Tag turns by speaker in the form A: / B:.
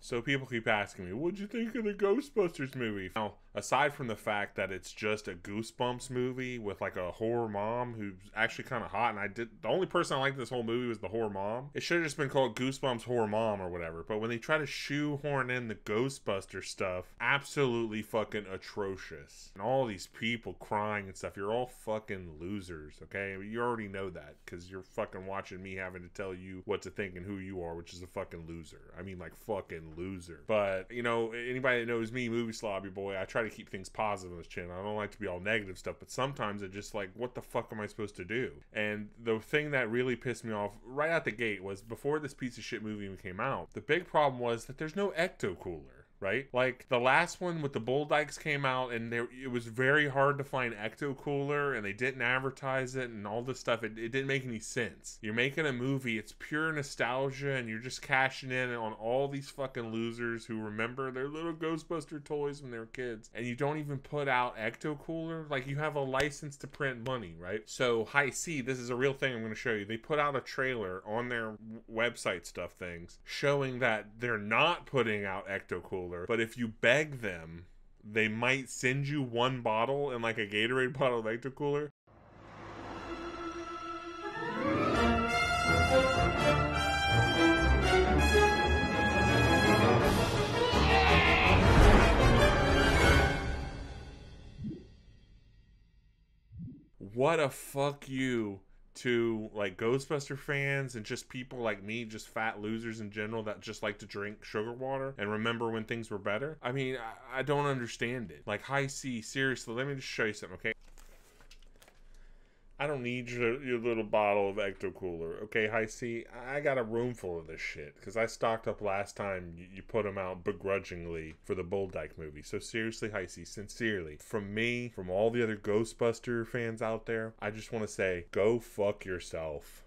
A: So people keep asking me, what'd you think of the Ghostbusters movie? Now, aside from the fact that it's just a Goosebumps movie with like a horror mom who's actually kind of hot, and I did the only person I liked in this whole movie was the horror mom. It should have just been called Goosebumps Horror Mom or whatever. But when they try to shoehorn in the Ghostbuster stuff, absolutely fucking atrocious. And all these people crying and stuff, you're all fucking losers, okay? You already know that because you're fucking watching me having to tell you what to think and who you are, which is a fucking loser. I mean, like fucking loser. But you know, anybody that knows me, movie slobby boy, I try to keep things positive on this channel. I don't like to be all negative stuff, but sometimes it's just like, what the fuck am I supposed to do? And the thing that really pissed me off right out the gate was before this piece of shit movie even came out, the big problem was that there's no ecto cooler right? Like the last one with the Bull Dykes came out, and there it was very hard to find Ecto Cooler, and they didn't advertise it, and all this stuff. It, it didn't make any sense. You're making a movie; it's pure nostalgia, and you're just cashing in on all these fucking losers who remember their little Ghostbuster toys when they were kids, and you don't even put out Ecto Cooler. Like you have a license to print money, right? So High C, this is a real thing. I'm going to show you. They put out a trailer on their website stuff things showing that they're not putting out Ecto Cooler cooler. But if you beg them, they might send you one bottle and like a Gatorade bottle electro cooler. What a fuck you to like Ghostbuster fans and just people like me, just fat losers in general that just like to drink sugar water and remember when things were better. I mean, I, I don't understand it. Like, high C, seriously, let me just show you something, okay? I don't need your, your little bottle of Ecto Cooler. Okay, Hi C, I got a room full of this shit because I stocked up last time you, you put them out begrudgingly for the Bull Dyke movie. So, seriously, High C, sincerely, from me, from all the other Ghostbuster fans out there, I just want to say go fuck yourself.